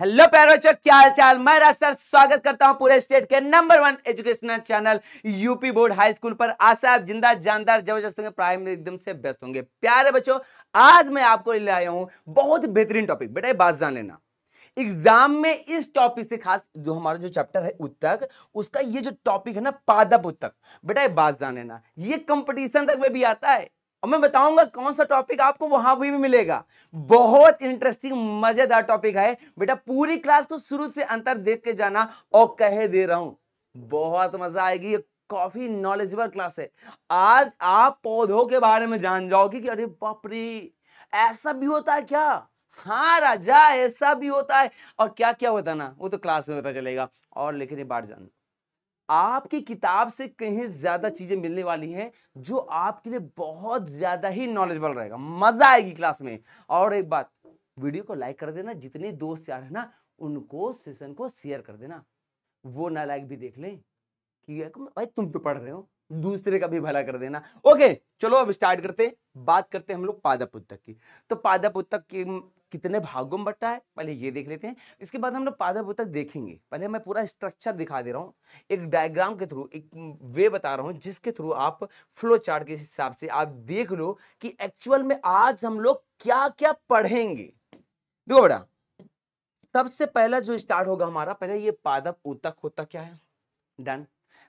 Hello पैरोचो क्या हाल चाल मैं राज स्वागत करता हूं पूरे स्टेट के number one educational channel UP board high school पर आशा आप जिंदा जानदार जबरदस्त होंगे प्राइमरी एकदम से बेस्ट होंगे प्यारे बच्चों आज मैं आपको ले आया हूं बहुत बेहतरीन टॉपिक बेटा ये बात जान लेना एग्जाम में इस टॉपिक से खास जो हमारा जो चैप्टर है उत्तक उसका ये जो टॉपिक है ना पादप उत्तक बेटा ये बात जान लेना ये कंपटीशन तक में भी आता है और मैं बताऊंगा कौन सा टॉपिक आपको वहां भी मिलेगा बहुत इंटरेस्टिंग मजेदार टॉपिक है बेटा पूरी क्लास को शुरू से अंतर देख के जाना और कह दे रहा हूं बहुत मजा आएगी काफी नॉलेजेबल क्लास है आज आप पौधों के बारे में जान जाओगे कि अरे बाप ऐसा भी होता है क्या हाँ राजा ऐसा भी होता है और क्या क्या होता ना वो तो क्लास में पता चलेगा और लेकिन ये बात जानना आपकी किताब से कहीं ज़्यादा चीज़ें मिलने वाली हैं जो आपके लिए बहुत ज़्यादा ही नॉलेजेबल रहेगा मज़ा आएगी क्लास में और एक बात वीडियो को लाइक कर देना जितने दोस्त यार है ना उनको सेशन को शेयर कर देना वो ना लाइक भी देख लें कि भाई तुम तो पढ़ रहे हो दूसरे का भी भला कर देना ओके चलो अब स्टार्ट करते हैं बात करते हैं हम लोग पादा पुस्तक की तो पादा पुस्तक की कितने भागों में बटा है पहले ये देख लेते हैं इसके बाद हम लोग पादप तक देखेंगे पहले मैं पूरा स्ट्रक्चर दिखा दे रहा हूँ एक डायग्राम के थ्रू एक वे बता रहा हूँ जिसके थ्रू आप फ्लो चार्ट के हिसाब से आप देख लो कि एक्चुअल में आज हम लोग क्या क्या पढ़ेंगे देखो बेटा सबसे पहला जो स्टार्ट होगा हमारा पहले ये पादप उत्तक होता क्या है डन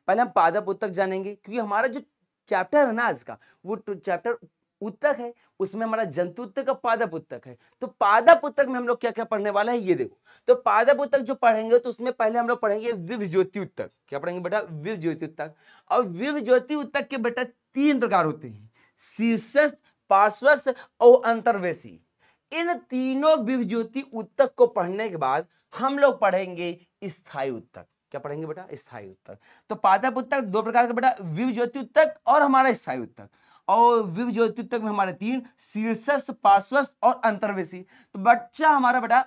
पहले हम पादप उत्तक जानेंगे क्योंकि हमारा जो चैप्टर है ना आज का वो चैप्टर तो उत्तक है उसमें हमारा जंतु उत्तक और पादप उत्तक है तो पादप उत्तक में हम लोग क्या क्या पढ़ने वाला है ये देखो तो पादप उत्तक जो पढ़ेंगे तो उसमें पहले हम लोग पढ़ेंगे विव ज्योति उत्तक क्या पढ़ेंगे बेटा विव ज्योति उत्तक और विव ज्योति उत्तक के बेटा तीन प्रकार होते हैं शीर्षस्थ पार्श्वस्थ और अंतर्वेशी इन तीनों विव ज्योति उत्तक को पढ़ने के बाद हम लोग पढ़ेंगे स्थायी उत्तक क्या पढ़ेंगे बेटा स्थायी उत्तक तो पादप उत्तक दो प्रकार का बेटा विव ज्योति उत्तक और हमारा स्थायी उत्तक और विवज्योतिक में हमारे तीन शीर्षस्थ पार्श्वस्थ और अंतर्वेशी तो बच्चा हमारा बेटा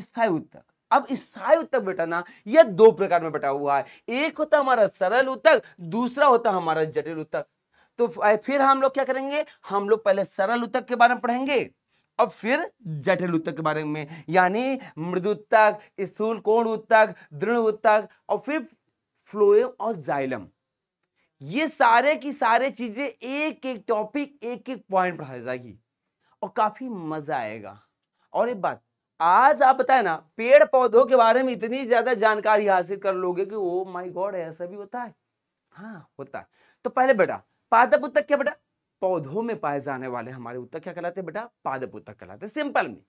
स्थायी उत्तक अब स्थायी उत्तक बेटा ना यह दो प्रकार में बटा हुआ है एक होता हमारा सरल उत्तक दूसरा होता हमारा जटिल उत्तक तो फिर हम लोग क्या करेंगे हम लोग पहले सरल उत्तक के बारे में पढ़ेंगे और फिर जटिल उत्तक के बारे में यानी मृदु उत्तक स्थूल कोण उत्तक दृढ़ उत्तक और फिर फ्लोएम और जाइलम ये सारे की सारे चीज़ें एक एक टॉपिक एक एक पॉइंट पढ़ाई जाएगी और काफ़ी मज़ा आएगा और एक बात आज आप बताए ना पेड़ पौधों के बारे में इतनी ज़्यादा जानकारी हासिल कर लोगे कि ओ माय गॉड ऐसा भी होता है हाँ होता है तो पहले बेटा पादप उत्तक क्या बेटा पौधों में पाए जाने वाले हमारे उत्तक क्या कहलाते हैं बेटा पादप उत्तक कहलाते हैं सिंपल में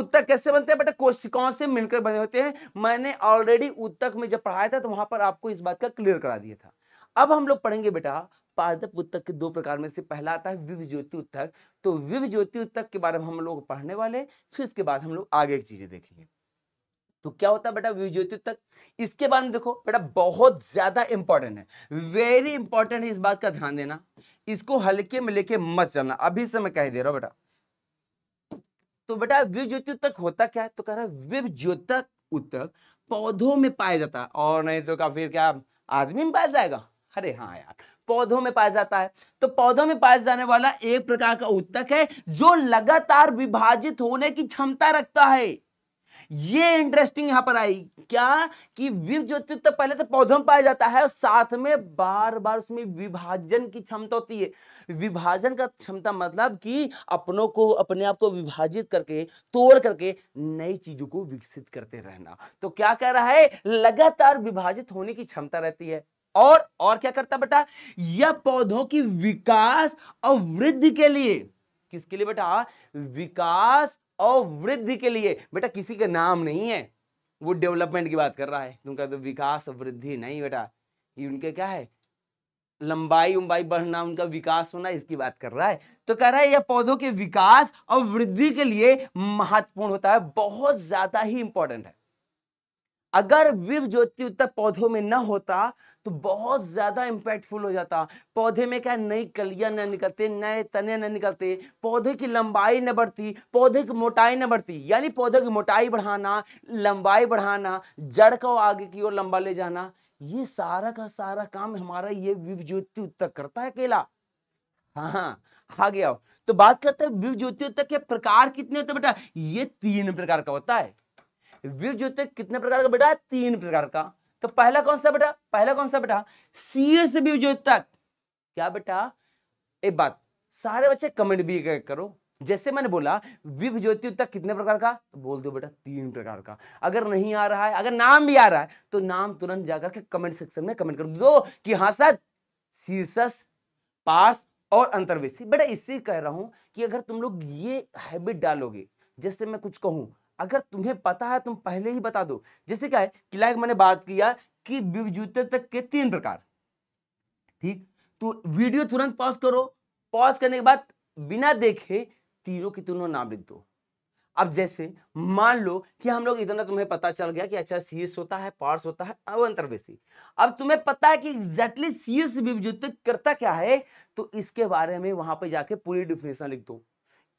उत्तक कैसे बनते हैं बेटा कोशिकाओं से मिलकर बने होते हैं मैंने ऑलरेडी उत्तक में जब पढ़ाया था तो वहां पर आपको इस बात का क्लियर करा दिया था अब हम लोग पढ़ेंगे बेटा पादप उत्तक के दो प्रकार में से पहला आता है विव ज्योति उत्तक तो विव ज्योति उत्तक के बारे में हम लोग पढ़ने वाले फिर उसके बाद हम लोग आगे एक चीजें देखेंगे तो क्या होता है बेटा विव ज्योति उत्तक इसके बारे में देखो बेटा बहुत ज्यादा इंपॉर्टेंट है वेरी इंपॉर्टेंट है इस बात का ध्यान देना इसको हल्के में लेके मत चलना अभी से मैं कह दे रहा हूं बेटा तो बेटा विव ज्योति उत्तक होता क्या है तो कह रहा है विव ज्योतक उत्तक पौधों में पाया जाता है और नहीं तो का फिर क्या आदमी में पाया जाएगा अरे हाँ यार पौधों में पाया जाता है तो पौधों में पाया जाने वाला एक प्रकार का उत्तक है जो लगातार विभाजित होने की क्षमता रखता है ये इंटरेस्टिंग यहां पर आई क्या कि विभज्योतित्व तो पहले तो पौधों में पाया जाता है और साथ में बार बार उसमें विभाजन की क्षमता होती है विभाजन का क्षमता मतलब कि अपनों को अपने आप को विभाजित करके तोड़ करके नई चीजों को विकसित करते रहना तो क्या कह रहा है लगातार विभाजित होने की क्षमता रहती है और और क्या करता बेटा यह पौधों की विकास और वृद्धि के लिए किसके लिए बेटा विकास और वृद्धि के लिए बेटा किसी का नाम नहीं है वो डेवलपमेंट की बात कर रहा है उनका तो विकास और वृद्धि नहीं बेटा ये उनके क्या है लंबाई उम्बाई बढ़ना उनका विकास होना इसकी बात कर रहा है तो कह रहा है यह पौधों के विकास और वृद्धि के लिए महत्वपूर्ण होता है बहुत ज्यादा ही इंपॉर्टेंट है अगर विव ज्योति उत्तर पौधों में ना होता तो बहुत ज़्यादा इम्पैक्टफुल हो जाता पौधे में क्या नई कलियां ना निकलते नए तने ना निकलते पौधे की लंबाई न बढ़ती पौधे की मोटाई न बढ़ती यानी पौधे की मोटाई बढ़ाना लंबाई बढ़ाना जड़ को आगे की ओर लंबा ले जाना ये सारा का सारा काम हमारा ये विव ज्योति उत्तर करता है केला हाँ, हाँ आ गया तो बात करते हैं विव ज्योति उत्तर के प्रकार कितने होते बेटा ये तीन प्रकार का होता है व्युज्योतक कितने प्रकार का बेटा तीन प्रकार का तो पहला कौन सा बेटा पहला कौन सा बेटा शीर्ष व्युज्योतक क्या बेटा एक बात सारे बच्चे कमेंट भी करो जैसे मैंने बोला विभ ज्योति तक कितने प्रकार का तो बोल दो बेटा तीन प्रकार का अगर नहीं आ रहा है अगर नाम भी आ रहा है तो नाम तुरंत जाकर के कमेंट सेक्शन में कमेंट कर दो कि हाँ सर शीर्षस पार्स और अंतर्वेशी बेटा इससे कह रहा हूं कि अगर तुम लोग ये हैबिट डालोगे जैसे मैं कुछ कहूं अगर तुम्हें पता है तुम पहले ही बता दो जैसे क्या है कि लाइक मैंने बात किया कि विद्युत तक के तीन प्रकार ठीक तो वीडियो तुरंत पॉज करो पॉज करने के बाद बिना देखे तीनों के तीनों नाम लिख दो अब जैसे मान लो कि हम लोग इतना तुम्हें पता चल गया कि अच्छा सी होता है पार्स होता है अब अंतर्वेशी अब तुम्हें पता है कि एग्जैक्टली सी एस करता क्या है तो इसके बारे में वहां पर जाके पूरी डिफिनेशन लिख दो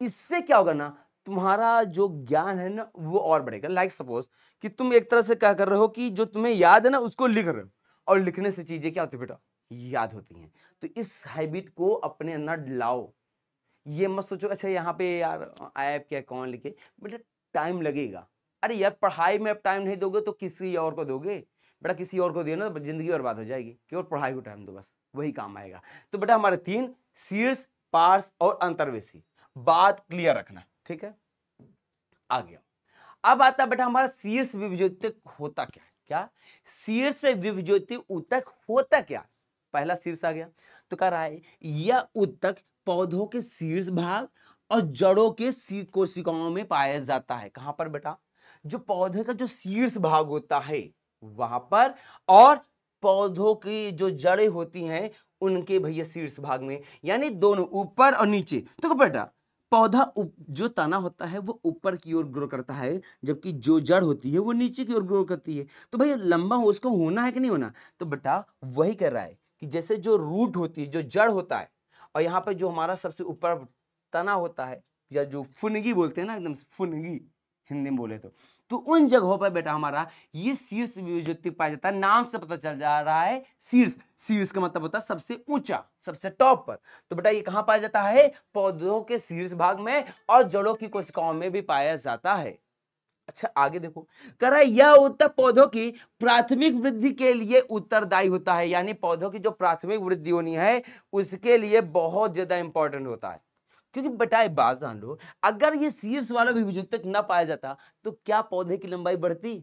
इससे क्या होगा ना तुम्हारा जो ज्ञान है ना वो और बढ़ेगा लाइक सपोज कि तुम एक तरह से क्या कर रहे हो कि जो तुम्हें याद है ना उसको लिख रहे हो और लिखने से चीज़ें क्या होती बेटा याद होती हैं तो इस हैबिट को अपने अंदर लाओ ये मत सोचो अच्छा यहाँ पे यार आया क्या कौन लिखे बेटा टाइम लगेगा अरे यार पढ़ाई में अब टाइम नहीं दोगे तो किसी और को दोगे बेटा किसी और को देना तो जिंदगी बर्बाद हो जाएगी केवल पढ़ाई को टाइम दो बस वही काम आएगा तो बेटा हमारे तीन शीर्ष पार्स और अंतर्वेशी बात क्लियर रखना ठीक है आ गया अब आता बेटा हमारा शीर्ष विभज्योतिक होता क्या है क्या शीर्ष विभज्योति उतक होता क्या पहला शीर्ष आ गया तो कह रहा है यह उतक पौधों के शीर्ष भाग और जड़ों के कोशिकाओं में पाया जाता है कहां पर बेटा जो पौधे का जो शीर्ष भाग होता है वहां पर और पौधों की जो जड़ें होती हैं उनके भैया शीर्ष भाग में यानी दोनों ऊपर और नीचे तो बेटा पौधा जो तना होता है वो ऊपर की ओर ग्रो करता है जबकि जो जड़ होती है वो नीचे की ओर ग्रो करती है तो भाई लंबा हो उसको होना है कि नहीं होना तो बेटा वही कर रहा है कि जैसे जो रूट होती है जो जड़ होता है और यहाँ पर जो हमारा सबसे ऊपर तना होता है या जो फुनगी बोलते हैं ना एकदम फुनगी हिंदी में बोले तो तो उन जगहों पर बेटा हमारा ये शीर्ष व्योज्योतिक पाया जाता है नाम से पता चल जा रहा है शीर्ष शीर्ष का मतलब होता है सबसे ऊंचा सबसे टॉप पर तो बेटा ये कहाँ पाया जाता है पौधों के शीर्ष भाग में और जड़ों की कोशिकाओं में भी पाया जाता है अच्छा आगे देखो करा यह उत्तर पौधों की प्राथमिक वृद्धि के लिए उत्तरदायी होता है यानी पौधों की जो प्राथमिक वृद्धि होनी है उसके लिए बहुत ज्यादा इंपॉर्टेंट होता है क्योंकि बेटा बात जान लो अगर ये शीर्ष वाला विभुजक तक ना पाया जाता तो क्या पौधे की लंबाई बढ़ती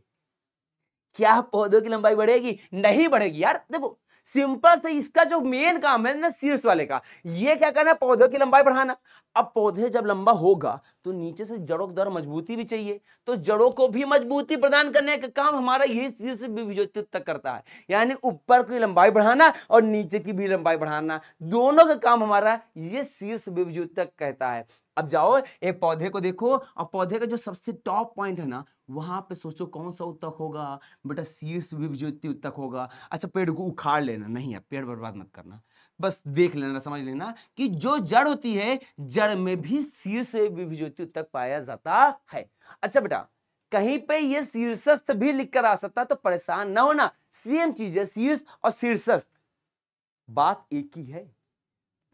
क्या पौधों की लंबाई बढ़ेगी नहीं बढ़ेगी यार देखो सिंपल से इसका जो मेन काम है ना सीड्स वाले का ये क्या करना है पौधों की लंबाई बढ़ाना अब पौधे जब लंबा होगा तो नीचे से जड़ों की द्वारा मजबूती भी चाहिए तो जड़ों को भी मजबूती प्रदान करने का काम हमारा यही शीर्ष बीजोत्व तक करता है यानी ऊपर की लंबाई बढ़ाना और नीचे की भी लंबाई बढ़ाना दोनों का काम हमारा ये शीर्ष बीजोत्व तक कहता है अब जाओ एक पौधे को देखो और पौधे का जो सबसे टॉप पॉइंट है ना वहां पे सोचो कौन सा उत्तक होगा बेटा शीर्ष भी उत्तक होगा अच्छा पेड़ को उखाड़ लेना नहीं है पेड़ बर्बाद मत करना बस देख लेना समझ लेना कि जो जड़ होती है जड़ में भी शीर्ष विभिज्योति उत्तक पाया जाता है अच्छा बेटा कहीं पे ये शीर्षस्थ भी लिख कर आ सकता है तो परेशान ना होना सेम चीज है शीर्ष और शीर्षस्थ बात एक ही है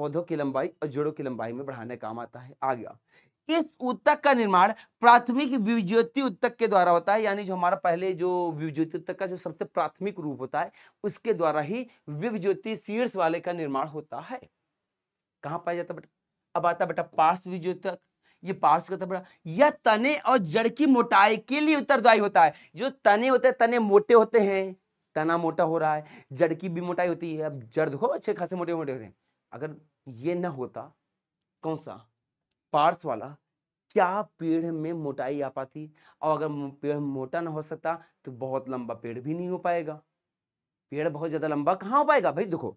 पौधों की लंबाई और जड़ों की लंबाई में बढ़ाने काम आता है आ गया इस उत्तक का निर्माण प्राथमिक विज्योति उत्तक के द्वारा होता है यानी जो हमारा पहले जो विज्योति उत्तक का जो सबसे प्राथमिक रूप होता है उसके द्वारा ही विज्योति शीर्ष वाले का निर्माण होता है कहां पाया जाता बेटा अब आता बेटा पार्श्व विज्योतक ये पार्श का तो बड़ा यह तने और जड़ की मोटाई के लिए उत्तरदायी होता है जो तने होते हैं तने मोटे होते हैं तना मोटा हो रहा है जड़ की भी मोटाई होती है अब जड़ देखो अच्छे खासे मोटे मोटे हो रहे हैं अगर ये ना होता कौन सा पार्स वाला क्या पेड़ में मोटाई आ पाती और अगर पेड़ मोटा ना हो सकता तो बहुत लंबा पेड़ भी नहीं हो पाएगा पेड़ बहुत ज़्यादा लंबा कहाँ हो पाएगा भाई देखो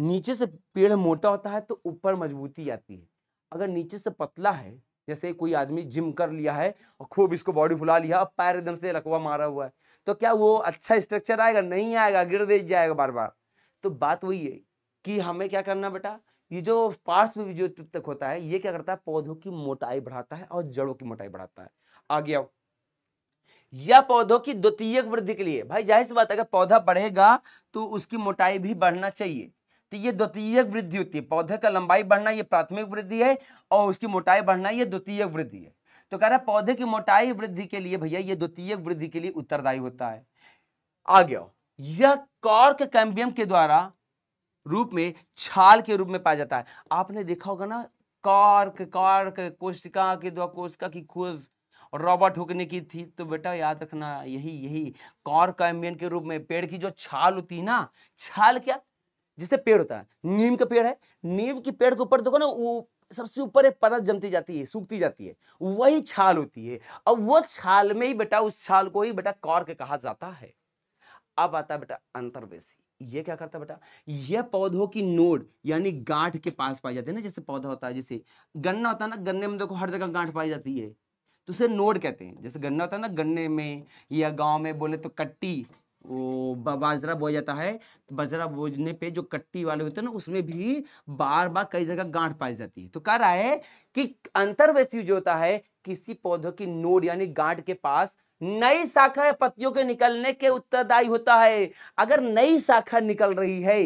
नीचे से पेड़ मोटा होता है तो ऊपर मजबूती आती है अगर नीचे से पतला है जैसे कोई आदमी जिम कर लिया है और खूब इसको बॉडी फुला लिया और पैर एकदम से रकवा मारा हुआ है तो क्या वो अच्छा स्ट्रक्चर आएगा नहीं आएगा गिर दे जाएगा बार बार तो बात वही है कि हमें क्या करना बेटा ये जो पार्श्व विद्युत होता है ये क्या करता है पौधों की मोटाई बढ़ाता है और जड़ों की मोटाई बढ़ाता है आगे आओ या पौधों की द्वितीयक वृद्धि के लिए भाई जाहिर सी बात अगर पौधा बढ़ेगा तो उसकी मोटाई भी बढ़ना चाहिए तो ये द्वितीयक वृद्धि होती है पौधे का लंबाई बढ़ना ये प्राथमिक वृद्धि है और उसकी मोटाई बढ़ना ये द्वितीयक वृद्धि है तो कह रहा है पौधे की मोटाई वृद्धि के लिए भैया ये द्वितीयक वृद्धि के लिए उत्तरदायी होता है आगे यह कॉर्क कैम्बियम के द्वारा रूप में छाल के रूप में पाया जाता है आपने देखा होगा ना कार्क कार्क कोशिका के द्वारा कोशिका की खोज रॉबर्ट हुक ने की थी तो बेटा याद रखना यही यही कॉर कैम्बियन के रूप में पेड़ की जो छाल होती है ना छाल क्या जिससे पेड़ होता है नीम का पेड़ है नीम के पेड़ के ऊपर देखो ना वो सबसे ऊपर एक परत जमती जाती है सूखती जाती है वही छाल होती है अब वो छाल में ही बेटा उस छाल को ही बेटा कॉर्क कहा जाता है अब आता है बेटा अंतर्वेशी ये क्या करता है बेटा यह पौधों की नोड यानी गांठ के पास पाई जाती है ना जैसे पौधा होता है जैसे गन्ना होता है ना गन्ने में देखो हर जगह गांठ पाई जाती है तो उसे नोड कहते हैं जैसे गन्ना होता है ना गन्ने में या गांव में बोले तो कट्टी वो बाजरा बोया जाता है बाजरा बोने पे जो कट्टी वाले होते हैं ना उसमें भी बार बार कई जगह गांठ पाई जाती है तो कह रहा है कि अंतर्वैसी जो होता है किसी पौधों की नोड यानी गांठ के पास नई शाखा पत्तियों के निकलने के उत्तरदायी होता है अगर नई शाखा निकल रही है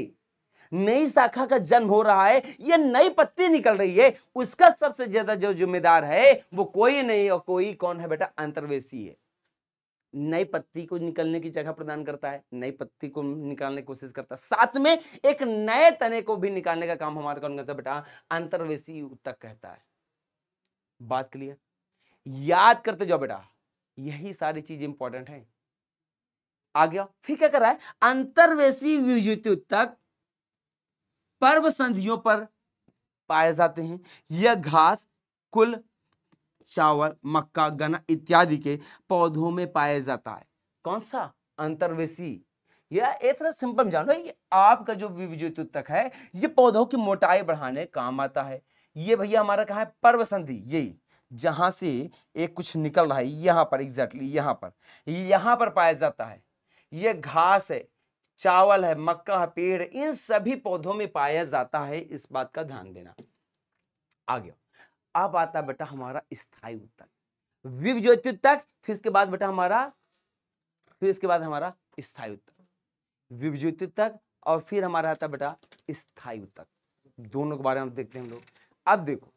नई शाखा का जन्म हो रहा है या नई पत्ती निकल रही है उसका सबसे ज्यादा जो जिम्मेदार है वो कोई नहीं और कोई कौन है बेटा अंतर्वेशी है नई पत्ती को निकलने की जगह प्रदान करता है नई पत्ती को निकालने की कोशिश करता है साथ में एक नए तने को भी निकालने का काम हमारा कौन करता है बेटा अंतर्वेशी तक कहता है बात क्लियर याद करते जाओ बेटा यही सारी चीज इंपॉर्टेंट है आ गया फिर क्या कर रहा है अंतर्वेशी विद्युत तक पर्व संधियों पर पाए जाते हैं यह घास कुल चावल मक्का गन्ना इत्यादि के पौधों में पाया जाता है कौन सा अंतर्वेशी यह एक तरह सिंपल जान लो ये आपका जो विद्युत तक है ये पौधों की मोटाई बढ़ाने काम आता है ये भैया हमारा कहा है पर्व संधि यही जहाँ से एक कुछ निकल रहा है यहाँ पर एग्जैक्टली यहाँ पर यहाँ पर पाया जाता है ये घास है चावल है मक्का है पेड़ इन सभी पौधों में पाया जाता है इस बात का ध्यान देना आगे अब आता बेटा हमारा स्थायी उत्तक विव ज्योति उत्तक फिर इसके बाद बेटा हमारा फिर इसके बाद हमारा स्थायी उत्तक विव ज्योति उत्तक और फिर हमारा आता बेटा स्थायी उत्तक दोनों के बारे में देखते हैं हम लोग अब देखो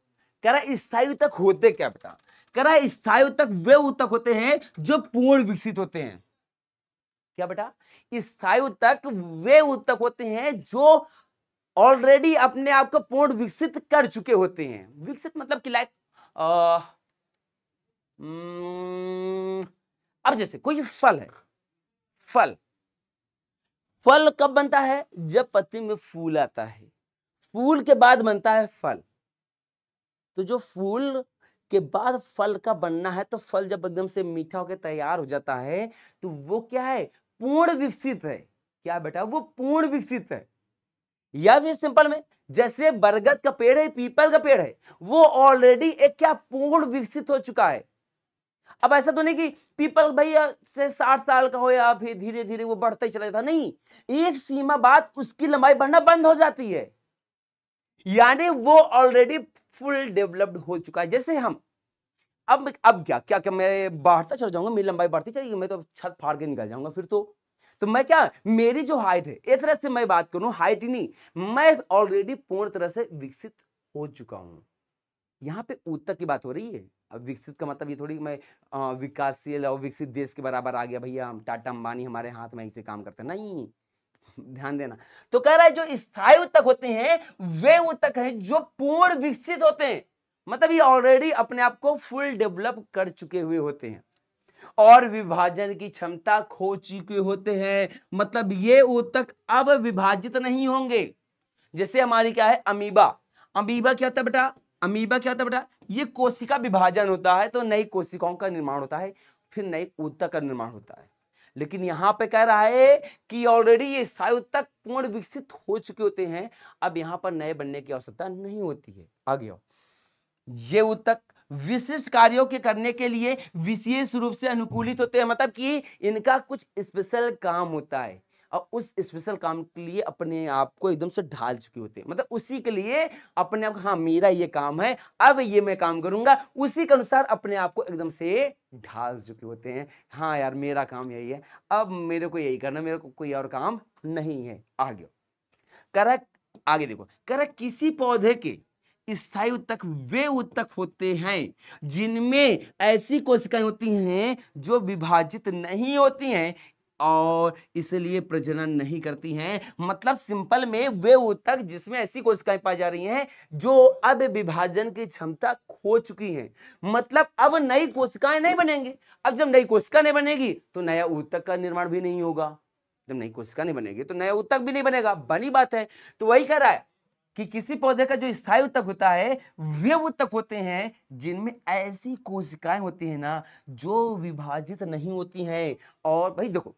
कह रहा है स्थायु तक होते क्या बेटा कह रहा है स्थायु तक वे उतक होते हैं जो पूर्ण विकसित होते हैं क्या बेटा स्थायु तक वे उतक होते हैं जो ऑलरेडी अपने आप को पूर्ण विकसित कर चुके होते हैं विकसित मतलब कि लाइक हम्म, अब जैसे कोई फल है फल फल कब बनता है जब पत्ती में फूल आता है फूल के बाद बनता है फल तो जो फूल के बाद फल का बनना है तो फल जब एकदम से मीठा होकर तैयार हो जाता है तो वो क्या है पूर्ण विकसित है क्या बेटा वो पूर्ण विकसित है या भी सिंपल में जैसे बरगद का पेड़ है पीपल का पेड़ है वो ऑलरेडी एक क्या पूर्ण विकसित हो चुका है अब ऐसा तो नहीं कि पीपल भैया से साठ साल का हो या फिर धीरे धीरे वो बढ़ता ही चला जाता नहीं एक सीमा बाद उसकी लंबाई बढ़ना बंद हो जाती है यानी वो ऑलरेडी फुल डेवलप्ड हो चुका है जैसे हम अब अब क्या क्या क्या मैं बाढ़ता तो चल जाऊंगा मेरी लंबाई बढ़ती चलेगी मैं तो छत फाड़ के निकल जाऊंगा फिर तो तो मैं क्या मेरी जो हाइट है एक तरह से मैं बात करूं हाइट ही नहीं मैं ऑलरेडी पूर्ण तरह से विकसित हो चुका हूं यहाँ पे उत्तर की बात हो रही है अब विकसित का मतलब ये थोड़ी मैं विकासशील और विकसित देश के बराबर आ गया भैया हम टाटा अंबानी हमारे हाथ में ऐसे काम करते नहीं ध्यान देना तो कह रहा है जो स्थायी उत्तक होते हैं वे उत्तक हैं जो पूर्ण विकसित होते हैं मतलब ये ऑलरेडी अपने आप को फुल डेवलप कर चुके हुए होते हैं और विभाजन की क्षमता खो चुके होते हैं मतलब ये उत्तक अब विभाजित नहीं होंगे जैसे हमारी क्या है अमीबा अमीबा क्या होता बेटा अमीबा क्या होता बेटा ये कोशिका विभाजन होता है तो नई कोशिकाओं का निर्माण होता है फिर नई ऊतक का निर्माण होता है लेकिन यहाँ पे कह रहा है कि ऑलरेडी ये स्थायु तक पूर्ण विकसित हो चुके होते हैं अब यहाँ पर नए बनने की आवश्यकता नहीं होती है आगे आओ ये उतक विशिष्ट कार्यों के करने के लिए विशेष रूप से अनुकूलित होते हैं मतलब कि इनका कुछ स्पेशल काम होता है और उस स्पेशल काम के लिए अपने आप को एकदम से ढाल चुके होते हैं मतलब उसी के लिए अपने आप हाँ मेरा ये काम है अब ये मैं काम करूंगा उसी के अनुसार अपने आप को एकदम से ढाल चुके होते हैं हाँ यार मेरा काम यही है अब मेरे को यही करना मेरे को कोई और काम नहीं है आगे कर आगे देखो कर किसी पौधे के स्थायी उत्तक वे उत्तक होते हैं जिनमें ऐसी कोशिकाएं होती हैं जो विभाजित नहीं होती हैं और इसलिए प्रजनन नहीं करती हैं मतलब सिंपल में वे उत्तक जिसमें ऐसी कोशिकाएं पाई जा रही हैं जो अब विभाजन की क्षमता खो चुकी हैं मतलब अब नई कोशिकाएं नहीं बनेंगे अब जब नई कोशिका नहीं बनेगी तो नया उत्तक का निर्माण भी नहीं होगा जब नई कोशिका नहीं बनेगी तो नया उत्तक भी नहीं बनेगा बनी बात है तो वही कह रहा है कि किसी पौधे का जो स्थायी उत्तक होता है वे उत्तक होते हैं जिनमें ऐसी कोशिकाएं होती हैं ना जो विभाजित नहीं होती हैं और भाई देखो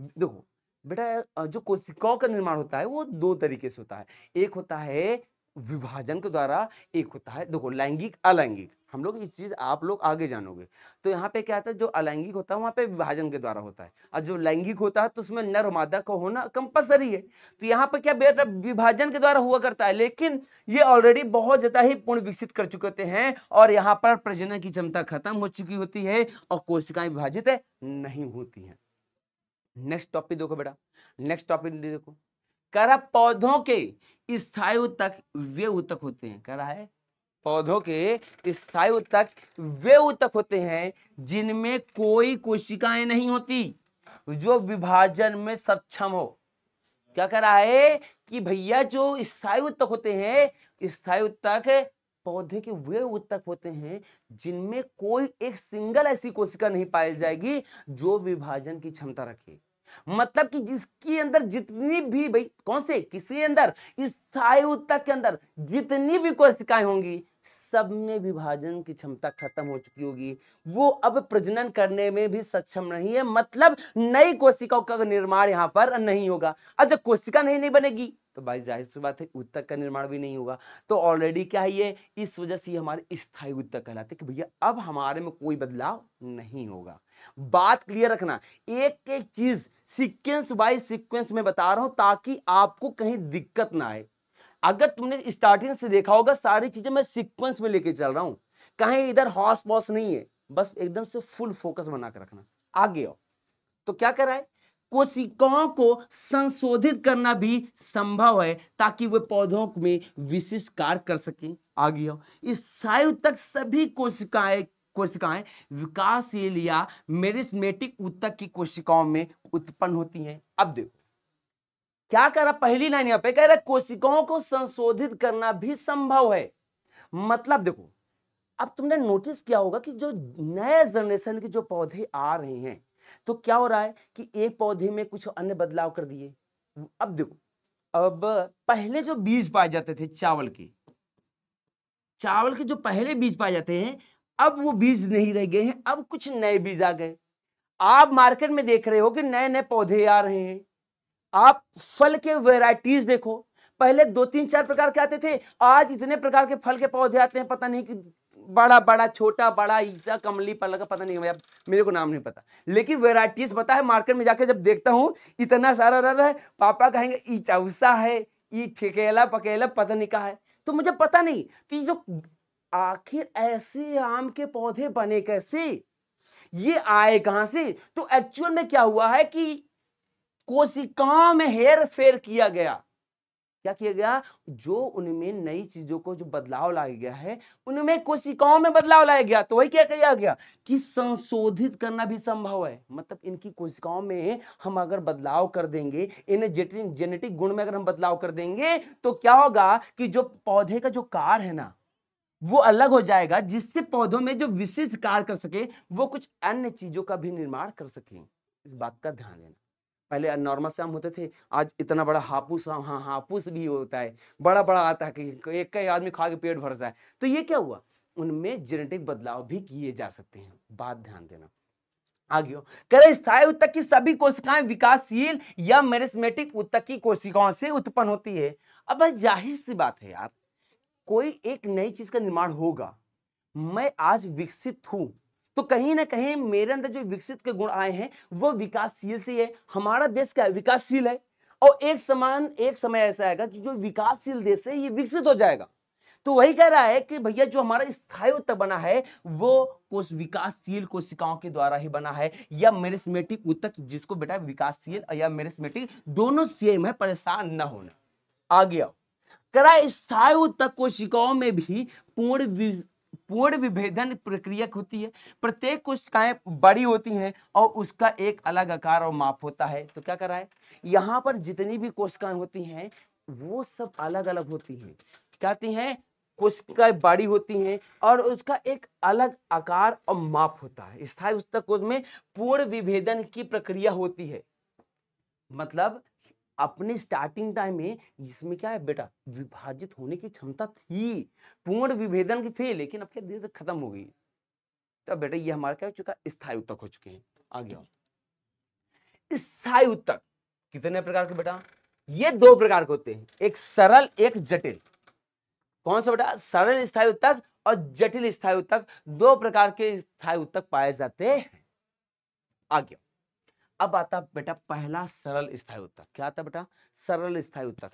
देखो बेटा जो कोशिकाओं का निर्माण होता है वो दो तरीके से होता है एक होता है विभाजन के द्वारा एक होता है देखो लैंगिक अलैंगिक हम लोग इस चीज़ आप लोग आगे जानोगे तो यहाँ पे क्या होता है जो अलैंगिक होता है वहाँ पे विभाजन के द्वारा होता है और जो लैंगिक होता है तो उसमें नर मादा का होना कंपलसरी है तो यहाँ पे क्या बेटा विभाजन के द्वारा हुआ करता है लेकिन ये ऑलरेडी बहुत ज़्यादा ही पूर्ण विकसित कर चुके हैं और यहाँ पर प्रजनन की क्षमता खत्म हो चुकी होती है और कोशिकाएं विभाजित नहीं होती है नेक्स्ट टॉपिक देखो बेटा नेक्स्ट टॉपिक देखो कह रहा पौधों के स्थायी उत्तक वे उत्तक होते हैं कह रहा है पौधों के स्थायी उत्तक वे उत्तक होते हैं जिनमें कोई कोशिकाएं नहीं होती जो विभाजन में सक्षम हो क्या कह रहा है कि भैया जो स्थायी उत्तक होते हैं स्थायी उत्तक पौधे के वे उत्तक होते हैं जिनमें कोई एक सिंगल ऐसी कोशिका नहीं पाई जाएगी जो विभाजन की क्षमता रखे मतलब कि जिसके अंदर जितनी भी भाई कौन से किसके अंदर इस उत्तक के अंदर जितनी भी कोशिकाएं होंगी सब में विभाजन की क्षमता खत्म हो चुकी होगी वो अब प्रजनन करने में भी सक्षम नहीं है मतलब नई कोशिकाओं का निर्माण यहां पर नहीं होगा अब अच्छा, जब कोशिका नहीं नहीं बनेगी तो भाई जाहिर सी बात है उत्तक का निर्माण भी नहीं होगा तो ऑलरेडी क्या है ये इस वजह से हमारे स्थायी उत्तक कहलाते कि भैया अब हमारे में कोई बदलाव नहीं होगा बात क्लियर रखना एक एक चीज सीक्वेंस बाई सीक्वेंस में बता रहा हूं ताकि आपको कहीं दिक्कत ना आए अगर तुमने स्टार्टिंग से देखा होगा सारी चीजें मैं सिक्वेंस में लेके चल रहा हूं कहीं इधर हॉस पॉस नहीं है बस एकदम से फुल फोकस बनाकर रखना आगे आओ तो क्या कराए कोशिकाओं को संशोधित करना भी संभव है ताकि वे पौधों में विशिष्ट कार्य कर सकें आगे हो इस आयु तक सभी कोशिकाएं कोशिकाएं विकासशील या मेरिस्मेटिक उत्तक की कोशिकाओं में उत्पन्न होती हैं अब देखो क्या कह रहा पहली लाइन यहाँ पे कह रहा कोशिकाओं को संशोधित करना भी संभव है मतलब देखो अब तुमने नोटिस किया होगा कि जो नए जनरेशन के जो पौधे आ रहे हैं तो क्या हो रहा है कि एक पौधे में कुछ अन्य बदलाव कर दिए अब देखो अब पहले जो बीज पाए जाते थे चावल के चावल के जो पहले बीज पाए जाते हैं अब वो बीज नहीं रह गए हैं अब कुछ नए बीज आ गए आप मार्केट में देख रहे हो कि नए नए पौधे आ रहे हैं आप फल के वेराइटीज देखो पहले दो तीन चार प्रकार के आते थे आज इतने प्रकार के फल के पौधे आते हैं पता नहीं कि बड़ा बड़ा छोटा बड़ा ईसा कमली पल का पता नहीं मेरे को नाम नहीं पता लेकिन वेराइटीज पता है मार्केट में जाके जब देखता हूँ इतना सारा रह है पापा कहेंगे ई चौसा है ई ठिकेला पकेला पता नहीं का है तो मुझे पता नहीं तो जो आखिर ऐसे आम के पौधे बने कैसे ये आए कहाँ से तो एक्चुअल में क्या हुआ है कि कोशिकाओं में हेर फेर किया गया क्या किया गया जो उनमें नई चीजों को जो बदलाव लाया गया है उनमें कोशिकाओं में बदलाव लाया गया तो वही क्या किया गया कि संशोधित करना भी संभव है मतलब इनकी कोशिकाओं में हम अगर बदलाव कर देंगे इन जेनेटिक गुण में अगर हम बदलाव कर देंगे तो क्या होगा कि जो पौधे का जो कार है ना वो अलग हो जाएगा जिससे पौधों में जो विशिष्ट कार्य कर सके वो कुछ अन्य चीजों का भी निर्माण कर सके इस बात का ध्यान देना पहले नॉर्मल श्याम होते थे आज इतना बड़ा हापूस हाँ, हाँ हापूस भी होता है बड़ा बड़ा आता है कि एक का आदमी खा के पेट भर जाए तो ये क्या हुआ उनमें जेनेटिक बदलाव भी किए जा सकते हैं बात ध्यान देना आगे करे स्थायी उत्तक की सभी कोशिकाएं विकासशील या मेरिस्मेटिक उत्तक की कोशिकाओं से उत्पन्न होती है अब भाई जाहिर सी बात है यार कोई एक नई चीज का निर्माण होगा मैं आज विकसित हूं तो कहीं ना कहीं मेरे अंदर जो विकसित के गुण आए हैं वो विकासशील से है हमारा देश क्या विकासशील है और एक समान एक समय ऐसा आएगा कि जो विकासशील देश है ये विकसित हो जाएगा तो वही कह रहा है कि भैया जो हमारा स्थायी उत्तर बना है वो कोश विकासशील कोशिकाओं के द्वारा ही बना है या मेरिस्मेटिक उत्तक जिसको बेटा विकासशील या मेरिस्मेटिक दोनों सेम है परेशान न होना आ गया करा स्थायी उत्तक कोशिकाओं में भी पूर्ण पूर्ण विभेदन प्रक्रिया होती है प्रत्येक कोशिकाएं बड़ी होती हैं और उसका एक अलग आकार और माप होता है तो क्या करा है यहाँ पर जितनी भी कोशिकाएं होती हैं वो सब अलग अलग होती हैं क्या होती हैं कोशिकाएं बड़ी होती हैं और उसका एक अलग आकार और माप होता है स्थायी उत्तक कोश में पूर्ण विभेदन की प्रक्रिया होती है मतलब अपने स्टार्टिंग टाइम में इसमें क्या है बेटा विभाजित होने की क्षमता थी पूर्ण विभेदन की थी लेकिन अब क्या धीरे धीरे खत्म हो गई तो बेटा ये हमारा क्या हो चुका स्थायी उत्तक हो चुके हैं आगे आओ स्थायी उत्तक कितने प्रकार के बेटा ये दो प्रकार के होते हैं एक सरल एक जटिल कौन सा बेटा सरल स्थायी उत्तक और जटिल स्थायी उत्तक दो प्रकार के स्थायी उत्तक पाए जाते हैं आगे अब आता बेटा पहला सरल स्थायी उत्तक क्या आता बेटा सरल स्थायी उत्तक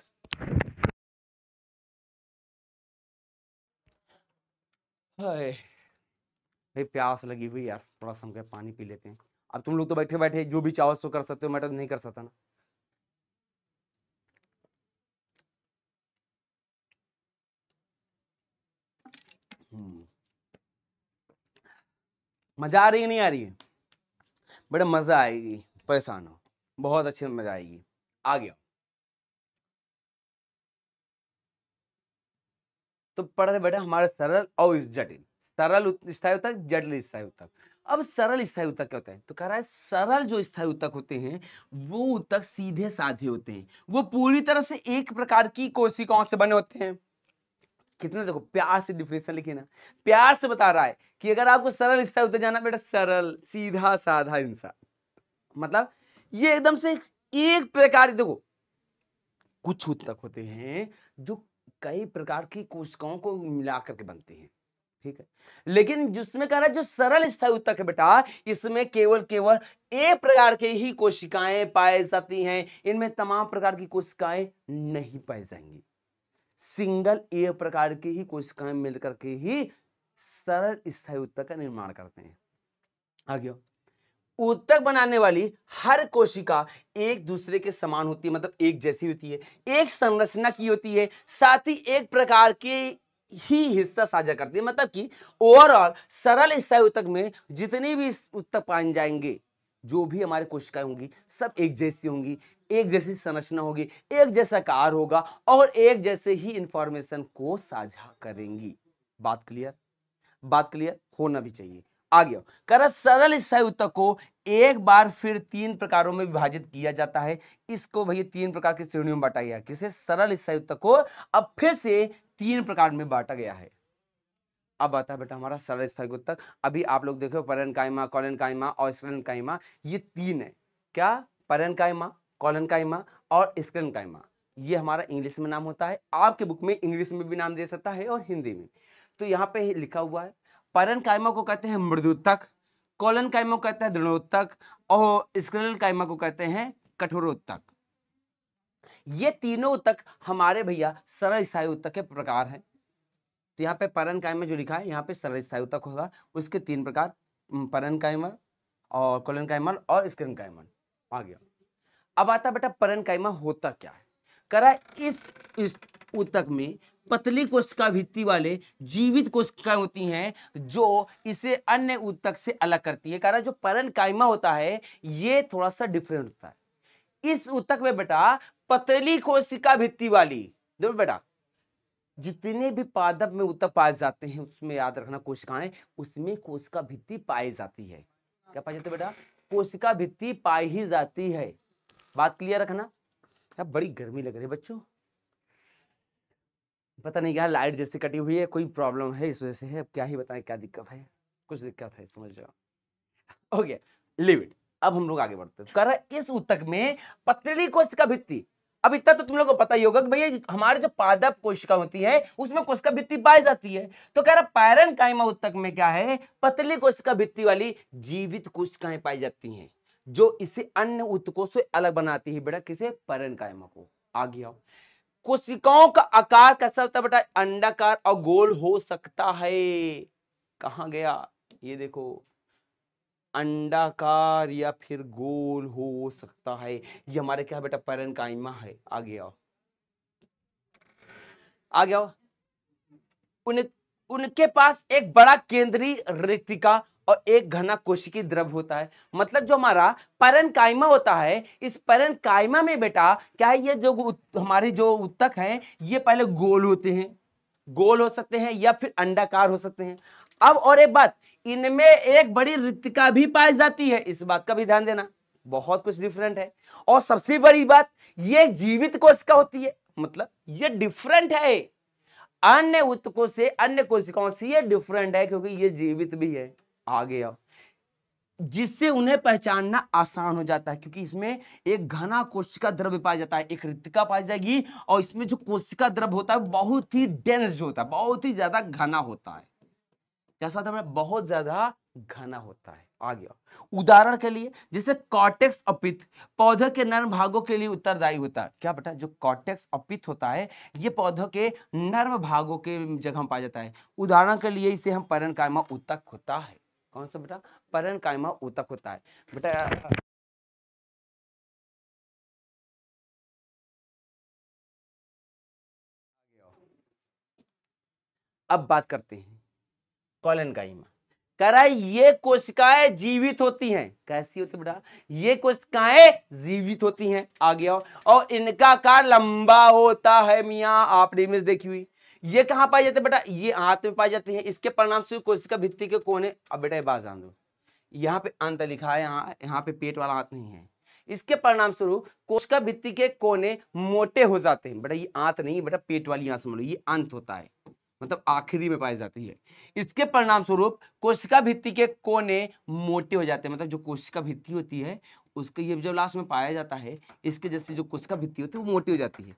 भाई प्यास लगी हुई यार थोड़ा समय पानी पी लेते हैं अब तुम लोग तो बैठे बैठे जो भी चाहो सो कर सकते हो मैं तो नहीं कर सकता ना हम्म। मजा आ रही नहीं आ रही है बड़ा मजा आएगी परेशान हो बहुत अच्छी तो मजा आएगी आ गया तो पढ़ रहे बेटा हमारे सरल और जटिल सरल स्थायी उत्तक जटिल स्थायी उत्तक अब सरल स्थायी उत्तक क्या होता है तो कह रहा है सरल जो स्थायी उत्तक होते हैं वो उत्तक सीधे साधे होते हैं वो पूरी तरह से एक प्रकार की कोशिकाओं से बने होते हैं कितने देखो प्यार से डिफिनेशन लिखे ना प्यार से बता रहा है कि अगर आपको सरल स्थायी उत्तक जाना बेटा सरल सीधा साधा इंसान मतलब ये एकदम से एक प्रकार देखो कुछ उत्तक तक होते हैं जो कई प्रकार की कोशिकाओं को मिला करके बनते हैं ठीक है लेकिन जिसमें कह रहा है जो सरल स्थायी उत्तक है बेटा इसमें केवल केवल एक प्रकार के ही कोशिकाएं पाई जाती हैं इनमें तमाम प्रकार की कोशिकाएं नहीं पाई जाएंगी सिंगल ए प्रकार की ही कोशिकाएं मिलकर के ही सरल स्थायी उत्तक का निर्माण करते हैं आगे उत्तक बनाने वाली हर कोशिका एक दूसरे के समान होती है मतलब एक जैसी होती है एक संरचना की होती है साथ ही एक प्रकार के ही हिस्सा साझा करती है मतलब कि ओवरऑल सरल स्थायी उत्तक में जितने भी उत्तक पाए जाएंगे जो भी हमारे कोशिकाएं होंगी सब एक जैसी होंगी एक जैसी संरचना होगी एक जैसा कार होगा और एक जैसे ही इंफॉर्मेशन को साझा करेंगी बात क्लियर बात क्लियर होना भी चाहिए आ गया कर सरल स्थायी उत्तक को एक बार फिर तीन प्रकारों में विभाजित किया जाता है इसको भैया तीन प्रकार की श्रेणियों में बांटा गया किसे सरल स्थायी उत्तक को अब फिर से तीन प्रकार में बांटा गया है अब आता है बेटा हमारा सरल स्थायी उत्तक अभी आप लोग देखो परन कायमा कॉलन कायमा और स्क्रन कायमा ये तीन है क्या परन कायमा कॉलन कायमा और स्क्रन कायमा ये हमारा इंग्लिश में नाम होता है आपके बुक में इंग्लिश में भी नाम दे सकता है और हिंदी में तो यहाँ पे लिखा हुआ है परन कायमा को कहते हैं मृदुतक कोलन कायमा को कहते हैं दृढ़ोत्तक और स्क्रिल कायमा को कहते हैं कठोरोत्तक ये तीनों उत्तक हमारे भैया सरल स्थायी उत्तक के प्रकार हैं तो यहाँ पे परन कायमा जो लिखा है यहाँ पे सरल स्थायी उत्तक होगा उसके तीन प्रकार परन कायमर और कोलन कायमर और स्क्रिन कायमर आ गया अब आता बेटा परन कायमा होता क्या है करा इस, इस उत्तक में पतली कोशिका भित्ति वाले जीवित कोशिकाएं होती हैं जो इसे अन्य उत्तक से अलग करती है कारण जो परन कायमा होता है ये थोड़ा सा डिफरेंट होता है इस उत्तक में बेटा पतली कोशिका भित्ति वाली देखो बेटा जितने भी पादप में उत्तक पाए जाते हैं उसमें याद रखना कोशिकाएं उसमें कोशिका भित्ति पाई जाती है क्या पाई जाती है बेटा कोशिका भित्ति पाई ही जाती है बात क्लियर रखना बड़ी गर्मी लग रही है बच्चों पता नहीं क्या लाइट जैसे कटी हुई है कोई प्रॉब्लम है इस वजह से है अब क्या ही बताएं क्या दिक्कत है कुछ दिक्कत है समझ जाओ ओके लिव इट अब हम लोग आगे बढ़ते हैं कर इस उत्तक में पतली कोशिका भित्ति अब इतना तो तुम लोग को पता ही होगा कि भैया हमारे जो पादप कोशिका होती है उसमें कोशिका भित्ति पाई जाती है तो कह रहा पैरन कायमा उत्तक में क्या है पतली कोशिका भित्ति वाली जीवित कोशिकाएं पाई जाती हैं जो इसे अन्य उत्तकों से अलग बनाती है बेटा किसे पैरन कायमा को आगे आओ कोशिकाओं का आकार कैसा होता है बेटा अंडाकार और गोल हो सकता है कहा गया ये देखो अंडाकार या फिर गोल हो सकता है ये हमारे क्या बेटा पैरन काइमा है आ गया आ गया उन, उनके पास एक बड़ा केंद्रीय रिक्तिका और एक घना कोशिकी द्रव होता है मतलब जो हमारा परन कायमा होता है इस परन कायमा में बेटा क्या है ये जो हमारे जो उत्तक हैं ये पहले गोल होते हैं गोल हो सकते हैं या फिर अंडाकार हो सकते हैं अब और एक बात इनमें एक बड़ी रितिका भी पाई जाती है इस बात का भी ध्यान देना बहुत कुछ डिफरेंट है और सबसे बड़ी बात ये जीवित कोशिका होती है मतलब ये डिफरेंट है अन्य उत्तकों से अन्य कोशिकाओं से ये डिफरेंट है क्योंकि ये जीवित भी है आ गया जिससे उन्हें पहचानना आसान हो जाता है क्योंकि इसमें एक घना कोशिका द्रव्य पाया जाता है एक रितिका पाई जाएगी और इसमें जो कोशिका द्रव्य होता है बहुत ही डेंस जो होता है बहुत ही ज्यादा घना होता है जैसा था मैं बहुत ज्यादा घना होता है आ गया उदाहरण के लिए जैसे कॉटेक्स अपित पौधे के नर्म भागों के लिए उत्तरदायी होता है क्या बेटा जो कॉटेक्स अपित होता है ये पौधों के नर्म भागों के जगह पाया जाता है उदाहरण के लिए इसे हम परन कायमा उत्तक होता है कौन सा बेटा परन कायमा ऊतक होता है बेटा अब बात करते हैं कॉलन कायमा करा ये कोशिकाएं जीवित होती हैं कैसी होती बेटा ये कोशिकाएं जीवित होती हैं आ गया और इनका कार लंबा होता है मियाँ आपने इमेज देखी हुई ये कहाँ पाए जाते हैं बेटा ये आंत में पाए जाते हैं इसके परिणाम से कोशिका भित्ति के कोने अब बेटा ये बात जान दो यहाँ पे अंत लिखा है यहाँ यहाँ पे पेट वाला आंत नहीं है इसके परिणाम स्वरूप कोशिका भित्ति के कोने मोटे हो जाते हैं बेटा ये आंत नहीं बेटा पेट वाली आंत समझ लो ये अंत होता है मतलब आखिरी में पाई जाती है इसके परिणाम स्वरूप कोशिका भित्ति के कोने मोटे हो जाते हैं मतलब जो कोशिका भित्ति होती है उसके ये जब लास्ट में पाया जाता है इसके जैसे जो कोशिका भित्ति होती है वो मोटी हो जाती है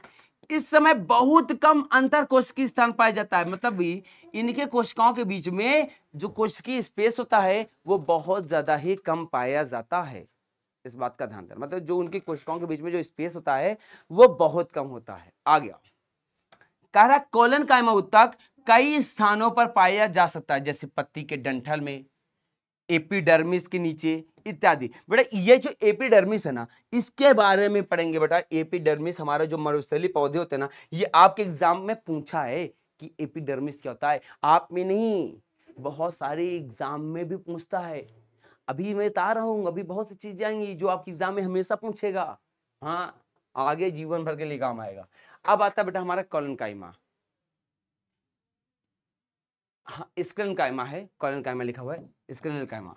इस समय बहुत कम अंतर कोशिकीय स्थान पाया जाता है मतलब भी इनके कोशिकाओं के बीच में जो कोशिकीय स्पेस होता है वो बहुत ज्यादा ही कम पाया जाता है इस बात का ध्यान देना मतलब जो उनकी कोशिकाओं के बीच में जो स्पेस होता है वो बहुत कम होता है आ गया कह रहा कोलन कायम उत्तक कई स्थानों पर पाया जा सकता है जैसे पत्ती के डंठल में एपिडर्मिस के नीचे इत्यादि बेटा ये जो एपिडर्मिस है ना इसके बारे में पढ़ेंगे बेटा एपिडर्मिस हमारा जो मरुस्थली पौधे होते हैं ना ये आपके एग्जाम में पूछा है कि एपिडर्मिस क्या होता है आप में नहीं बहुत सारे एग्जाम में भी पूछता है अभी मैं बता रहा हूँ अभी बहुत सी चीजें आएंगी जो आपके एग्जाम में हमेशा पूछेगा हाँ आगे जीवन भर के लिए काम आएगा अब आता बेटा हमारा कॉलन कायमा हाँ स्क्रीन कायमा है कॉलन कायमा लिखा हुआ है स्क्रीन कायमा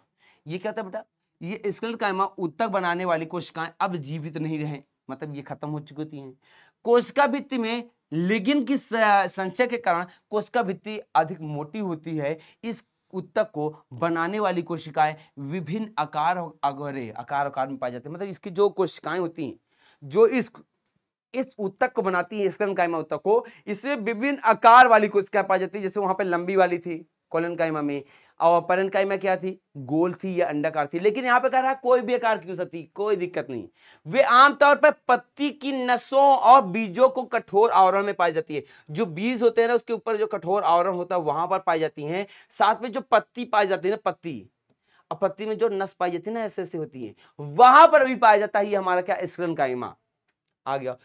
ये क्या होता है बेटा ये स्केलेट कायमा उत्तक बनाने वाली कोशिकाएं अब जीवित नहीं रहे मतलब ये खत्म हो चुकी हैं कोशिका भित्ति में लिगिन की संचय के कारण कोशिका भित्ति अधिक मोटी होती है इस उत्तक को बनाने वाली कोशिकाएं विभिन्न आकार अगरे आकार आकार में पाए जाते हैं मतलब इसकी जो कोशिकाएं होती हैं जो इस इस उत्तक को बनाती है स्कलन कायमा उत्तक को इससे विभिन्न आकार वाली कोशिकाएं पाई जाती है जैसे वहां पर लंबी वाली थी कोलन कायमा में और अपरन में क्या थी गोल थी या अंडाकार थी लेकिन यहाँ पे कह रहा है कोई भी आकार की हो सकती कोई दिक्कत नहीं वे आमतौर पर पत्ती की नसों और बीजों को कठोर आवरण में पाई जाती है जो बीज होते हैं ना उसके ऊपर जो कठोर आवरण होता है वहां पर पाई जाती हैं साथ में जो पत्ती पाई जाती है ना पत्ती और पत्ती में जो नस पाई जाती है ना ऐसे ऐसे होती है वहां पर भी पाया जाता है हमारा क्या स्क्रन कायमा आ गया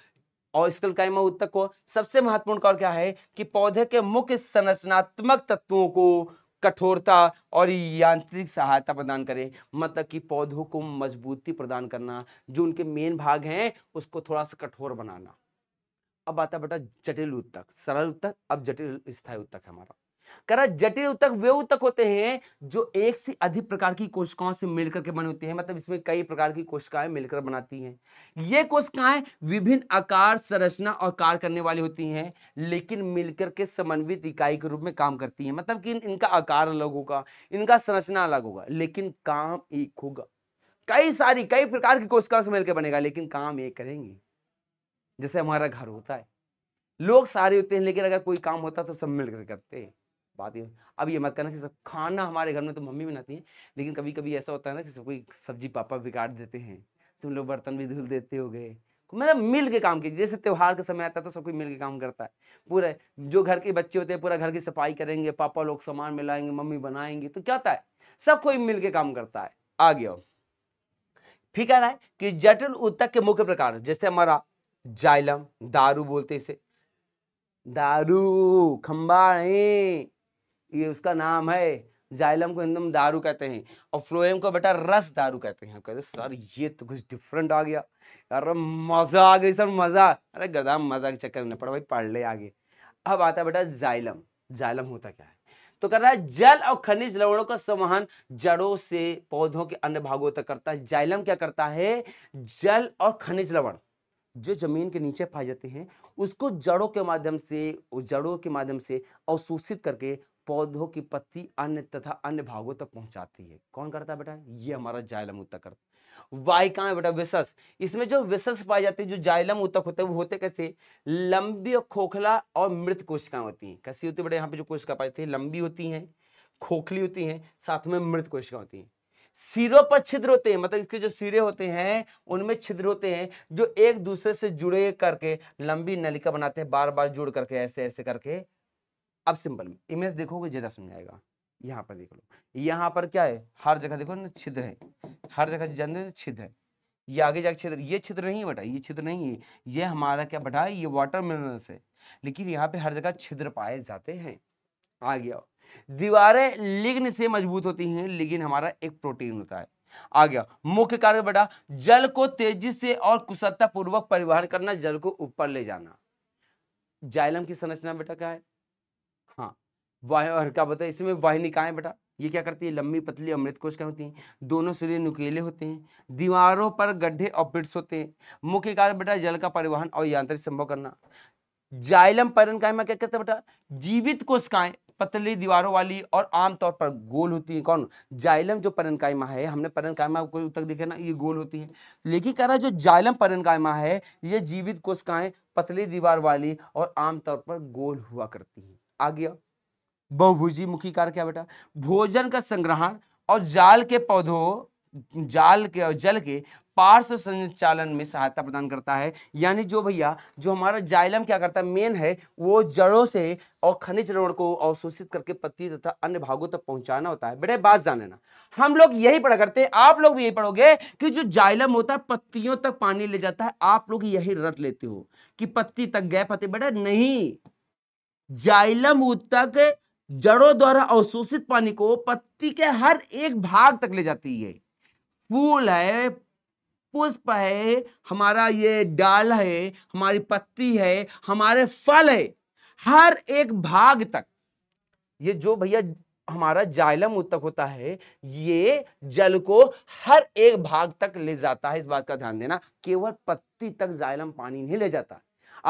और स्कल कायमा उत्तक को सबसे महत्वपूर्ण और क्या है कि पौधे के मुख्य संरचनात्मक तत्वों को कठोरता और यांत्रिक सहायता प्रदान करें मतलब कि पौधों को मजबूती प्रदान करना जो उनके मेन भाग हैं उसको थोड़ा सा कठोर बनाना अब आता बेटा जटिल उत्तक सरल उत्तक अब जटिल स्थायी उत्तक हमारा करा जटिल उत्तक वे उत्तक होते हैं जो एक से अधिक प्रकार की कोशिकाओं से मिलकर के बने होते हैं मतलब इसमें कई प्रकार की कोशिकाएं मिलकर बनाती हैं ये कोशिकाएं विभिन्न आकार संरचना और कार्य करने वाली होती हैं लेकिन मिलकर के समन्वित इकाई के रूप में काम करती हैं मतलब कि इनका आकार अलग होगा इनका संरचना अलग होगा लेकिन काम एक होगा कई सारी कई प्रकार की कोशिकाओं से मिलकर बनेगा लेकिन काम एक करेंगे जैसे हमारा घर होता है लोग सारे होते हैं लेकिन अगर कोई काम होता तो सब मिलकर करते हैं बात ही अब ये मत करना कि सब खाना हमारे घर में तो मम्मी बनाती है लेकिन कभी कभी ऐसा होता है ना कि सब कोई सब्जी पापा बिगाड़ देते हैं तुम लोग बर्तन भी धुल देते हो गए मतलब मिल के काम कीजिए जैसे त्यौहार का समय आता है तो सब कोई मिल के काम करता है पूरे जो घर के बच्चे होते हैं पूरा घर की सफाई करेंगे पापा लोग सामान मिलाएंगे मम्मी बनाएंगे तो क्या होता है सब कोई मिल के काम करता है आगे गया फिर कह रहा है कि जटिल उत्तक के मुख्य प्रकार जैसे हमारा जाइलम दारू बोलते इसे दारू खंबा ये उसका नाम है जाइलम को हिंदू में दारू कहते हैं और फ्लोएम को बेटा रस दारू कहते हैं कहते हैं सर ये तो कुछ डिफरेंट आ गया अरे मज़ा आ गई सर मज़ा अरे गदा मज़ा के चक्कर में पड़ा भाई पढ़ ले आगे अब आता है बेटा जाइलम जाइलम होता क्या है तो कर रहा है जल और खनिज लवणों का संवहन जड़ों से पौधों के अन्य भागों तक करता है जाइलम क्या करता है जल और खनिज लवण जो जमीन के नीचे पाए जाते हैं उसको जड़ों के माध्यम से जड़ों के माध्यम से अवशोषित करके पौधों की पत्ती अन्य तथा अन्य भागों तक पहुंचाती है कौन करता है बेटा ये हमारा जायलम उत्तक करता है वाई कहाँ है बेटा विशस इसमें जो विशस पाए जाते हैं जो जायलम उत्तक होते हैं वो होते कैसे लंबी और खोखला और मृत कोशिकाएं होती हैं कैसी होती है बेटा यहाँ पे जो कोशिका पाई जाती है लंबी होती हैं खोखली होती हैं साथ में मृत कोशिका होती हैं सिरों पर छिद्र होते हैं मतलब इसके जो सिरे होते हैं उनमें छिद्र होते हैं जो एक दूसरे से जुड़े करके लंबी नलिका बनाते हैं बार बार जुड़ करके ऐसे ऐसे करके अब सिंपल में इमेज देखोगे ज्यादा समझ आएगा यहाँ पर देख लो यहाँ पर क्या है हर जगह देखो ना छिद्र है हर जगह जानते हो छिद्र है ये आगे जाके छिद्र ये छिद्र नहीं है बेटा ये छिद्र नहीं है ये हमारा क्या बेटा ये वाटर मिनरल्स है लेकिन यहाँ पे हर जगह छिद्र पाए जाते हैं आ गया दीवारें लिग्न से मजबूत होती हैं लेकिन हमारा एक प्रोटीन होता है आ गया मुख्य कार्य बेटा जल को तेजी से और कुशलता पूर्वक परिवहन करना जल को ऊपर ले जाना जाइलम की संरचना बेटा क्या है वाह और क्या बताए इसमें वाहिनी बेटा ये क्या करती है लंबी पतली अमृत कोशिकाएं होती हैं दोनों सिरे नुकेले होते हैं दीवारों पर गड्ढे और पिट्स होते हैं मुख्य कारण बेटा जल का परिवहन और यांत्रिक संभव करना जाइलम परन काय में क्या करते हैं बेटा जीवित कोशिकाएं पतली दीवारों वाली और आमतौर पर गोल होती है कौन जाइलम जो कायमा है हमने कायमा को तक देखे ना ये गोल होती है लेकिन कह रहा है जो जाइलम कायमा है ये जीवित कोशिकाएं पतली दीवार वाली और आमतौर पर गोल हुआ करती है आ गया बहुभुजी मुखी कार क्या बेटा भोजन का संग्रहण और जाल के पौधों जाल के और जल के पार्श्व संचालन में सहायता प्रदान करता है यानी जो भैया जो हमारा जाइलम क्या करता है मेन है वो जड़ों से और खनिज लवण को अवशोषित करके पत्ती तथा अन्य भागों तक पहुंचाना होता है बड़े बात जाने ना हम लोग यही पढ़ा करते हैं आप लोग भी यही पढ़ोगे कि जो जाइलम होता है पत्तियों तक पानी ले जाता है आप लोग यही रट लेते हो कि पत्ती तक गए पत्ती बेटा नहीं जाइलम तक जड़ों द्वारा अवशोषित पानी को पत्ती के हर एक भाग तक ले जाती है फूल है पुष्प है हमारा ये डाल है हमारी पत्ती है हमारे फल है हर एक भाग तक ये जो भैया हमारा जाइलम उत्तक होता है ये जल को हर एक भाग तक ले जाता है इस बात का ध्यान देना केवल पत्ती तक जाइलम पानी नहीं ले जाता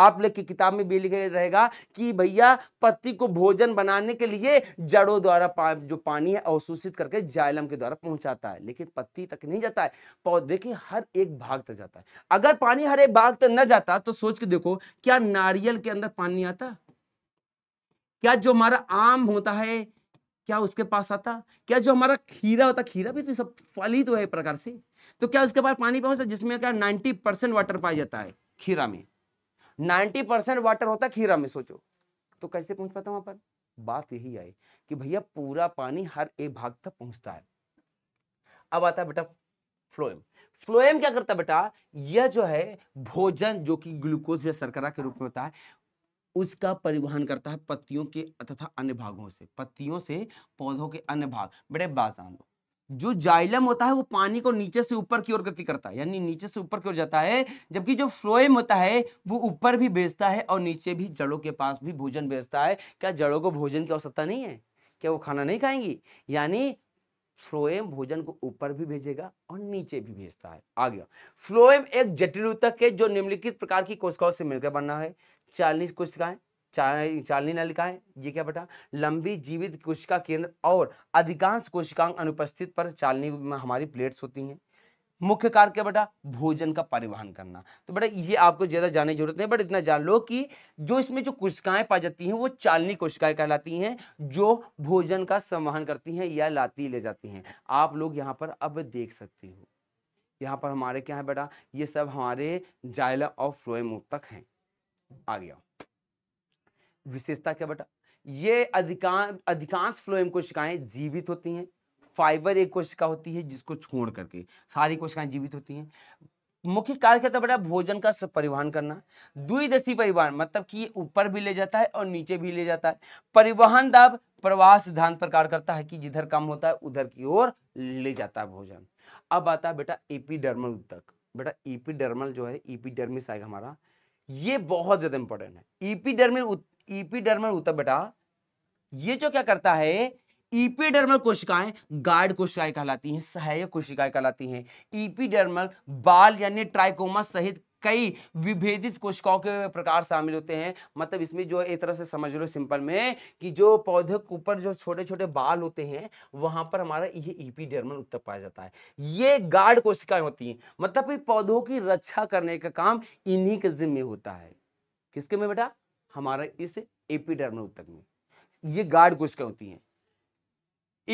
आप लोग की किताब में भी लिखे रहेगा कि भैया पत्ती को भोजन बनाने के लिए जड़ों द्वारा पा, जो पानी है अवशोषित करके जायलम के द्वारा पहुंचाता है लेकिन पत्ती तक नहीं जाता है पौधे के हर एक भाग तक जाता है अगर पानी हर एक भाग तक न जाता तो सोच के देखो क्या नारियल के अंदर पानी आता क्या जो हमारा आम होता है क्या उसके पास आता क्या जो हमारा खीरा होता खीरा भी तो सब फलित तो है प्रकार से तो क्या उसके पास पानी पहुंचता जिसमें क्या 90 परसेंट वाटर पाया जाता है खीरा में नाइन्टी परसेंट वाटर होता है खीरा में सोचो तो कैसे पहुंच पाता वहां पर बात यही आई कि भैया पूरा पानी हर एक भाग तक पहुंचता है अब आता है बेटा फ्लोएम फ्लोएम क्या करता है बेटा यह जो है भोजन जो कि ग्लूकोज या सरकरा के रूप में होता है उसका परिवहन करता है पत्तियों के तथा अन्य भागों से पत्तियों से पौधों के अन्य भाग बड़े बात जान लो जो जाइलम होता है वो पानी को नीचे से ऊपर की ओर गति करता है यानी नीचे से ऊपर की ओर जाता है जबकि जो फ्लोएम होता है वो ऊपर भी भेजता है और नीचे भी जड़ों के पास भी भोजन भेजता है क्या जड़ों को भोजन की आवश्यकता नहीं है क्या वो खाना नहीं खाएंगी यानी फ्लोएम भोजन को ऊपर भी भेजेगा और नीचे भी भेजता है आ गया फ्लोएम एक जटिल उतक है जो निम्नलिखित प्रकार की कोशिकाओं से मिलकर बनना है चालीस कोशिकाएं चा, चालनी नलिकाएं ये क्या बेटा लंबी जीवित कोशिका केंद्र और अधिकांश कोशिकांग अनुपस्थित पर चालनी में हमारी प्लेट्स होती हैं मुख्य कार्य क्या बेटा भोजन का परिवहन करना तो बेटा ये आपको ज़्यादा जानने की जरूरत नहीं बट इतना जान लो कि जो इसमें जो कोशिकाएं पाई जाती हैं वो चालनी कोशिकाएं कहलाती हैं जो भोजन का संवहन करती हैं या लाती ले जाती हैं आप लोग यहाँ पर अब देख सकते हो यहाँ पर हमारे क्या है बेटा ये सब हमारे जायला और फ्लोएम तक हैं आ गया विशेषता क्या बेटा ये अधिकांश अधिकांश फ्लोएम कोशिकाएं जीवित होती हैं फाइबर एक कोशिका होती है जिसको छोड़ करके सारी कोशिकाएं जीवित होती हैं मुख्य कार्य क्या था बेटा भोजन का परिवहन करना द्विदशी परिवहन मतलब कि ऊपर भी ले जाता है और नीचे भी ले जाता है परिवहन दाब प्रवाह सिद्धांत पर कार्य करता है कि जिधर कम होता है उधर की ओर ले जाता है भोजन अब आता है बेटा एपीडर्मल तक बेटा एपीडर्मल जो है एपीडर्मिस आएगा हमारा ये बहुत ज्यादा इंपॉर्टेंट है एपीडर्मिल ईपीडर्मल e ऊतक बेटा ये जो क्या करता है ईपीडर्मल e कोशिकाएं गार्ड कोशिकाएं कहलाती हैं सहायक कोशिकाएं कहलाती हैं ईपीडर्मल e बाल यानी ट्राइकोमा सहित कई विभेदित कोशिकाओं के प्रकार शामिल होते हैं मतलब इसमें जो एक तरह से समझ लो सिंपल में कि जो पौधे के ऊपर जो छोटे छोटे बाल होते हैं वहां पर हमारा ये ईपीडर्मल उत्तर पाया जाता है ये गार्ड कोशिकाएं होती हैं मतलब पौधों की रक्षा करने का काम इन्हीं के जिम्मे होता है किसके में बेटा हमारे इस एपीडर्मल उत्तक में ये गार्ड कोशिकाएं होती हैं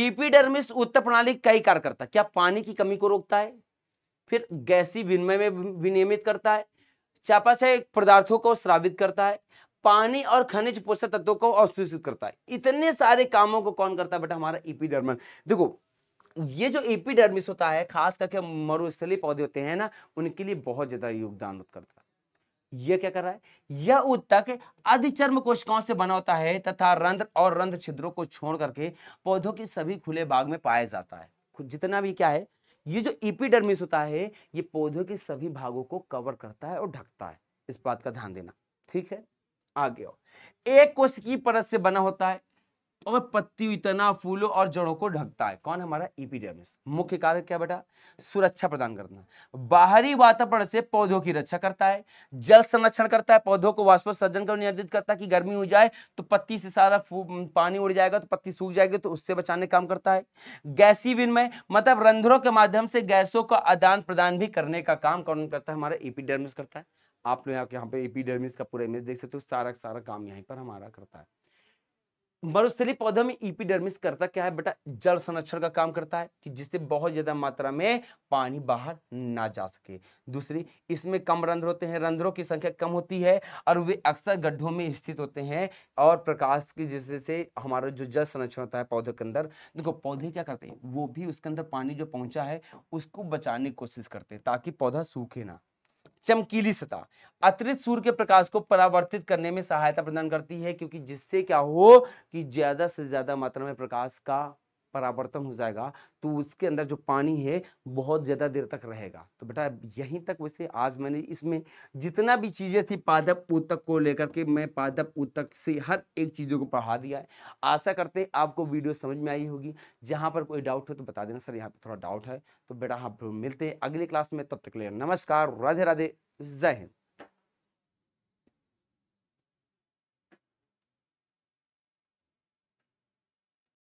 एपीडर्मिस उत्तर प्रणाली कई कार्य करता है क्या पानी की कमी को रोकता है फिर गैसी विनिमय में विनियमित करता है चापाचय पदार्थों को श्रावित करता है पानी और खनिज पोषक तत्वों को अवशोषित करता है इतने सारे कामों को कौन करता है बेटा हमारा एपीडर्मल देखो ये जो एपीडर्मिस होता है खास करके मरुस्थली पौधे होते हैं ना उनके लिए बहुत ज्यादा योगदान करता है यह क्या कर रहा है यह उत्तक अधिचर्म कोशिकाओं से बना होता है तथा रंध्र और रंध्र छिद्रों को छोड़ करके पौधों के सभी खुले भाग में पाया जाता है जितना भी क्या है ये जो इपीडर्मिस होता है ये पौधों के सभी भागों को कवर करता है और ढकता है इस बात का ध्यान देना ठीक है आगे और एक कोशिकी परत से बना होता है और पत्ती तना फूलों और जड़ों को ढकता है कौन हमारा इपीडेमिस e मुख्य कार्य क्या बेटा सुरक्षा प्रदान करना बाहरी वातावरण से पौधों की रक्षा करता है जल संरक्षण करता है पौधों को वास्तव सज्जन कर नियंत्रित करता है कि गर्मी हो जाए तो पत्ती से सारा पानी उड़ जाएगा तो पत्ती सूख जाएगी तो उससे बचाने का काम करता है गैसी विनमय मतलब रंध्रों के माध्यम से गैसों का आदान प्रदान भी करने का काम कौन करता है हमारा इपीडेमिस e करता है आप लोग यहाँ पे इपीडेमिस e का पूरा इमेज देख सकते हो सारा सारा काम यहीं पर हमारा करता है मरुस्थली पौधों में ईपीडर्मिस करता क्या है बेटा जल संरक्षण का काम करता है कि जिससे बहुत ज़्यादा मात्रा में पानी बाहर ना जा सके दूसरी इसमें कम रंध्र होते हैं रंध्रों की संख्या कम होती है और वे अक्सर गड्ढों में स्थित होते हैं और प्रकाश की जिससे हमारा जो जल संरक्षण होता है पौधे के अंदर देखो पौधे क्या करते हैं वो भी उसके अंदर पानी जो पहुँचा है उसको बचाने की कोशिश करते हैं ताकि पौधा सूखे ना चमकीली सतह अतिरिक्त सूर्य के प्रकाश को परावर्तित करने में सहायता प्रदान करती है क्योंकि जिससे क्या हो कि ज्यादा से ज्यादा मात्रा में प्रकाश का परावर्तन हो जाएगा तो उसके अंदर जो पानी है बहुत ज़्यादा देर तक रहेगा तो बेटा यहीं तक वैसे आज मैंने इसमें जितना भी चीज़ें थी पादप ऊतक को लेकर के मैं पादप ऊतक से हर एक चीज़ों को पढ़ा दिया है आशा करते हैं आपको वीडियो समझ में आई होगी जहाँ पर कोई डाउट हो तो बता देना सर यहाँ पर थोड़ा डाउट है तो बेटा आप मिलते हैं अगले क्लास में तब तक ले नमस्कार राधे राधे जय हिंद